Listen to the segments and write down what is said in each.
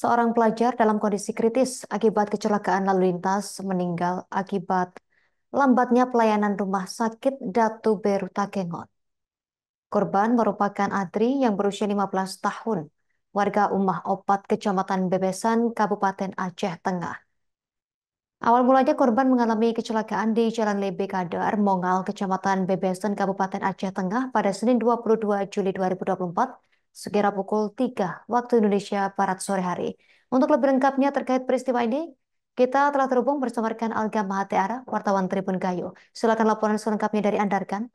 Seorang pelajar dalam kondisi kritis akibat kecelakaan lalu lintas meninggal akibat lambatnya pelayanan rumah sakit Datu Beruta Takengon. Korban merupakan Adri yang berusia 15 tahun, warga Umah Opat, Kecamatan Bebesan, Kabupaten Aceh Tengah. Awal mulanya korban mengalami kecelakaan di Jalan Lebe Kadar, Mongal, Kecamatan Bebesan, Kabupaten Aceh Tengah pada Senin 22 Juli 2024 sekira pukul 3 waktu Indonesia Barat sore hari. Untuk lebih lengkapnya terkait peristiwa ini, kita telah terhubung bersama rekan Alga Mahateara, wartawan Tribun Gayo. Silakan laporan selengkapnya dari Anda, rekan.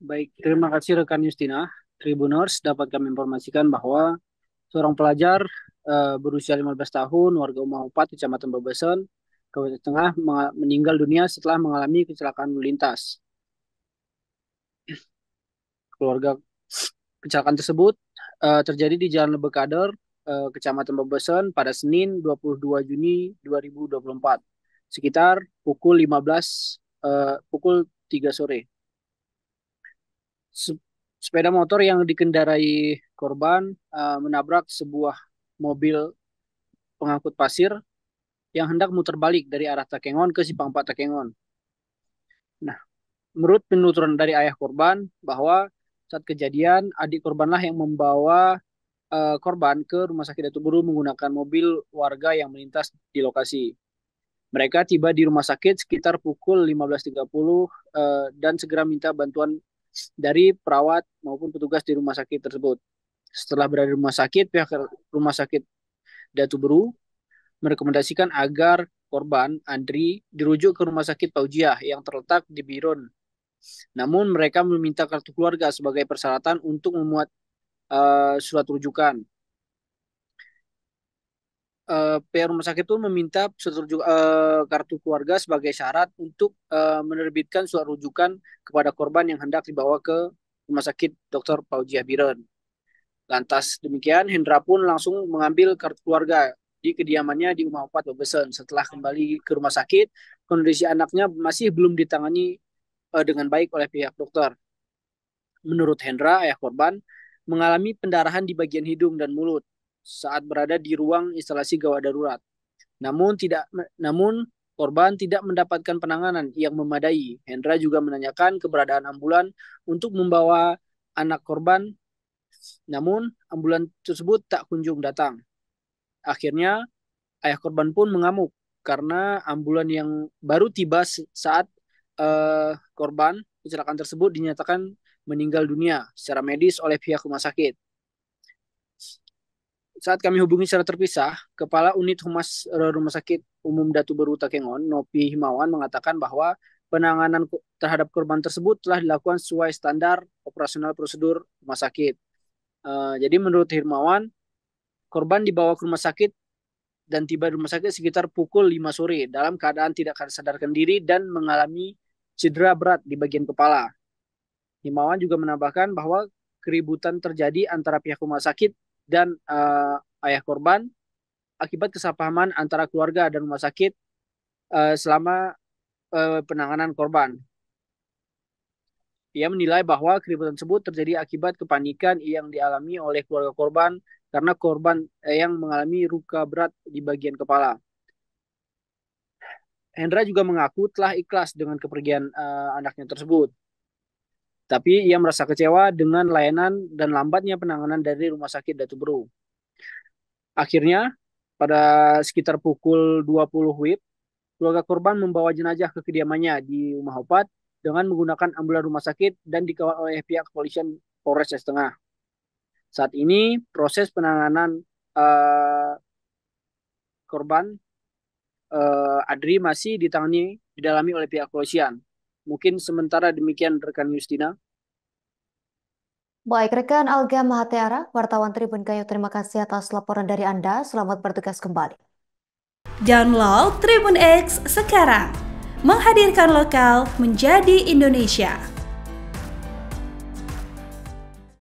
Baik, terima kasih rekan Justina. Tribuners dapat kami informasikan bahwa seorang pelajar uh, berusia 15 tahun, warga Umah Upat, Kecamatan Bebesan, Kabupaten Tengah, meninggal dunia setelah mengalami kecelakaan lintas. Keluarga Kecelakaan tersebut uh, terjadi di Jalan Lebekader, uh, eh, Kecamatan Bebesen pada Senin 22 Juni 2024 sekitar pukul 15 uh, eh, pukul 3 sore. Se sepeda motor yang dikendarai korban uh, menabrak sebuah mobil pengangkut pasir yang hendak muter balik dari arah Takengon ke Simpang 4 Takengon. Nah, menurut penuturan dari ayah korban bahwa saat kejadian, adik korbanlah yang membawa uh, korban ke rumah sakit Datuburu menggunakan mobil warga yang melintas di lokasi. Mereka tiba di rumah sakit sekitar pukul 15.30 uh, eh, dan segera minta bantuan dari perawat maupun petugas di rumah sakit tersebut. Setelah berada di rumah sakit, pihak rumah sakit Datu Datuburu merekomendasikan agar korban Andri dirujuk ke rumah sakit Paujiah yang terletak di Biron, namun mereka meminta kartu keluarga sebagai persyaratan untuk memuat uh, surat rujukan. Uh, eh, PR rumah sakit pun meminta surat uh, kartu keluarga sebagai syarat untuk uh, menerbitkan surat rujukan kepada korban yang hendak dibawa ke rumah sakit Dr. Pauji Abiren. Lantas demikian, Hendra pun langsung mengambil kartu keluarga di kediamannya di rumah Opat Bebesen. Setelah kembali ke rumah sakit, kondisi anaknya masih belum ditangani uh, dengan baik oleh pihak dokter. Menurut Hendra, ayah korban mengalami pendarahan di bagian hidung dan mulut saat berada di ruang instalasi gawat darurat. Namun tidak namun korban tidak mendapatkan penanganan yang memadai. Hendra juga menanyakan keberadaan ambulan untuk membawa anak korban. Namun ambulan tersebut tak kunjung datang. Akhirnya ayah korban pun mengamuk karena ambulan yang baru tiba saat uh, korban kecelakaan tersebut dinyatakan meninggal dunia secara medis oleh pihak rumah sakit. Saat kami hubungi secara terpisah, Kepala Unit Humas eh, Rumah Sakit Umum Datu Beru Takengon, Nopi Himawan, mengatakan bahwa penanganan terhadap korban tersebut telah dilakukan sesuai standar operasional prosedur rumah sakit. Uh, jadi menurut Himawan, korban dibawa ke rumah sakit dan tiba di rumah sakit sekitar pukul 5 sore dalam keadaan tidak sadarkan diri dan mengalami cedera berat di bagian kepala. Himawan juga menambahkan bahwa keributan terjadi antara pihak rumah sakit dan uh, ayah korban akibat kesapahaman antara keluarga dan rumah sakit uh, selama uh, penanganan korban. Ia menilai bahwa keributan tersebut terjadi akibat kepanikan yang dialami oleh keluarga korban karena korban yang mengalami luka berat di bagian kepala. Hendra juga mengaku telah ikhlas dengan kepergian uh, anaknya tersebut. Tapi ia merasa kecewa dengan layanan dan lambatnya penanganan dari Rumah Sakit Datu Datubru. Akhirnya, pada sekitar pukul 20 WIB, keluarga korban membawa jenazah ke kediamannya di rumah opat dengan menggunakan ambulan rumah sakit dan dikawal oleh pihak kepolisian Polres Setengah. Saat ini proses penanganan uh, korban uh, Adri masih ditangani didalami oleh pihak kepolisian. Mungkin sementara demikian rekan Justina. Baik, rekan Alga Mahatiara, wartawan Tribun Kayu, terima kasih atas laporan dari Anda. Selamat bertugas kembali. Download Tribun X sekarang. Menghadirkan lokal menjadi Indonesia.